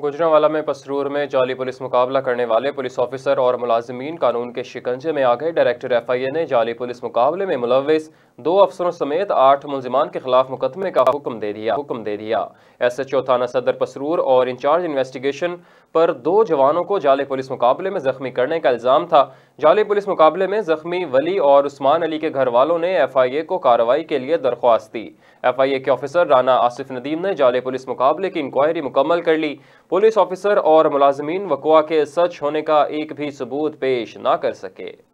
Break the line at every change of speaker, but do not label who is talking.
गुजरावाला में पसरूर में जाली पुलिस मुकाबला करने वाले पुलिस ऑफिसर और मुलाजमीन कानून के शिकंजे में आ गए डायरेक्टर एफआईए ने जाली पुलिस मुकाबले में मुलविस दो अफसरों समेत आठ मुलजमान के खिलाफ मुकदमे का हुक्म दे दिया हुक्म दे दिया एस एच ओ थाना सदर पसरूर और इंचार्ज इन्वेस्टिगेशन पर दो जवानों को जाले पुलिस मुकाबले में जख्मी करने का इल्ज़ाम था जाले पुलिस मुकाबले में जख्मी वली और उस्मान अली के घर वालों ने एफ आई ए को कार्रवाई के लिए दरख्वास्त दी एफ आई ए के ऑफिसर राना आसिफ नदीम ने जाले पुलिस मुकाबले की इंक्वायरी मुकम्मल कर ली पुलिस ऑफिसर और मुलाजमीन वकुआ के सच होने का एक भी सबूत पेश ना कर सके